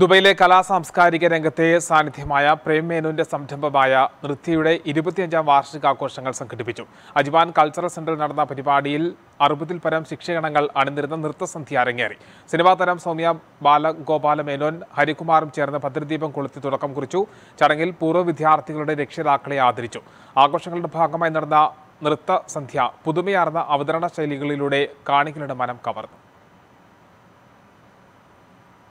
ദുബൈയിലെ കലാ സാംസ്കാരിക രംഗത്തെ സാന്നിധ്യമായ പ്രേം മേനുവിന്റെ സംരംഭമായ നൃത്തിയുടെ ഇരുപത്തിയഞ്ചാം വാർഷികാഘോഷങ്ങൾ സംഘടിപ്പിച്ചു അജിബാൻ കൾച്ചറൽ സെന്ററിൽ നടന്ന പരിപാടിയിൽ അറുപതിൽ പരം ശിക്ഷകണങ്ങൾ അണിനിരുന്ന നൃത്തസന്ധ്യ അരങ്ങേറി സിനിമാ താരം സൗമ്യ ബാലഗോപാല മേനോൻ ഹരികുമാറും ചേർന്ന് ഭദ്രദീപം കൊളുത്തി തുടക്കം കുറിച്ചു ചടങ്ങിൽ പൂർവ്വ വിദ്യാർത്ഥികളുടെ രക്ഷിതാക്കളെ ആദരിച്ചു ആഘോഷങ്ങളുടെ ഭാഗമായി നടന്ന നൃത്തസന്ധ്യ പുതുമയാർന്ന അവതരണ ശൈലികളിലൂടെ കാണികളുടെ മനം കവർന്നു